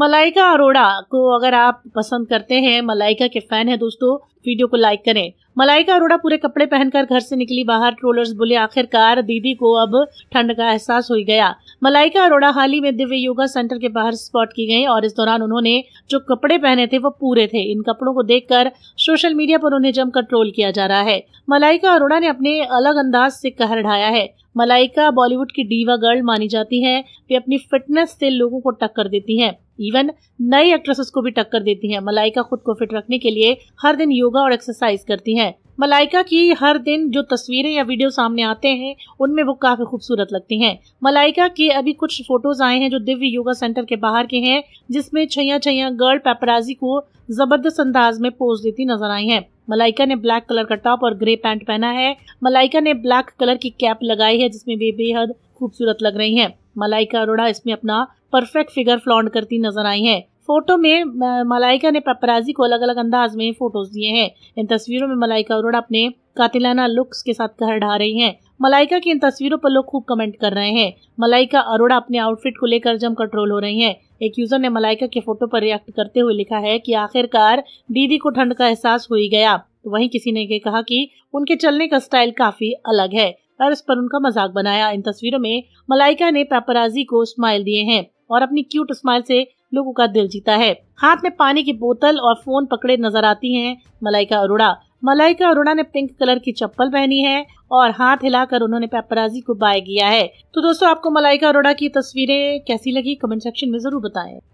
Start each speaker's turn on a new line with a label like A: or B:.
A: मलाइका अरोड़ा को अगर आप पसंद करते हैं मलाइका के फैन है दोस्तों वीडियो को लाइक करें मलाइका अरोड़ा पूरे कपड़े पहनकर घर से निकली बाहर ट्रोलर्स बोले आखिरकार दीदी को अब ठंड का एहसास हो गया मलाइका अरोड़ा हाल ही में दिव्य योगा सेंटर के बाहर स्पॉट की गई और इस दौरान उन्होंने जो कपड़े पहने थे वो पूरे थे इन कपड़ों को देखकर सोशल मीडिया पर उन्हें जमकर ट्रोल किया जा रहा है मलाइका अरोड़ा ने अपने अलग अंदाज से कहर ढाया है मलाइका बॉलीवुड की डीवा गर्ल मानी जाती है वे अपनी फिटनेस से लोगों को टक्कर देती हैं इवन नए एक्ट्रेसेस को भी टक्कर देती हैं मलाइका खुद को फिट रखने के लिए हर दिन योगा और एक्सरसाइज करती हैं मलाइका की हर दिन जो तस्वीरें या वीडियो सामने आते हैं उनमें वो काफी खूबसूरत लगती हैं मलाइका के अभी कुछ फोटोज आए हैं जो दिव्य योगा सेंटर के बाहर के हैं जिसमें छैया छैया गर्ल पेपराजी को जबरदस्त अंदाज में पोज देती नजर आई हैं मलाइका ने ब्लैक कलर का टॉप और ग्रे पैंट पहना है मलाइका ने ब्लैक कलर की कैप लगाई है जिसमें वे बेहद खूबसूरत लग रही हैं मलाइका अरोड़ा इसमें अपना परफेक्ट फिगर फ्लॉन्ट करती नजर आई हैं फोटो में मलाइका ने पपराजी को अलग अलग अंदाज में फोटोज दिए हैं इन तस्वीरों में मलाइका अरोड़ा अपने कातिलाना लुक्स के साथ घर ढा रही हैं मलाइका की इन तस्वीरों पर लोग खूब कमेंट कर रहे हैं मलाइका अरोड़ा अपने आउटफिट को लेकर जम कंट्रोल हो रही हैं एक यूजर ने मलाइका के फोटो पर रिएक्ट करते हुए लिखा है कि आखिरकार दीदी को ठंड का एहसास हो ही गया तो वहीं किसी ने कहा कि उनके चलने का स्टाइल काफी अलग है इस पर उनका मजाक बनाया इन तस्वीरों में मलाइका ने पेपराजी को स्माइल दिए हैं और अपनी क्यूट स्माइल से लोगों का दिल जीता है हाथ में पानी की बोतल और फोन पकड़े नजर आती हैं मलाइका अरोड़ा मलाइका अरोड़ा ने पिंक कलर की चप्पल पहनी है और हाथ हिलाकर उन्होंने पेपराजी को बाय किया है तो दोस्तों आपको मलाइका अरोड़ा की तस्वीरें कैसी लगी कमेंट सेक्शन में जरूर बताएं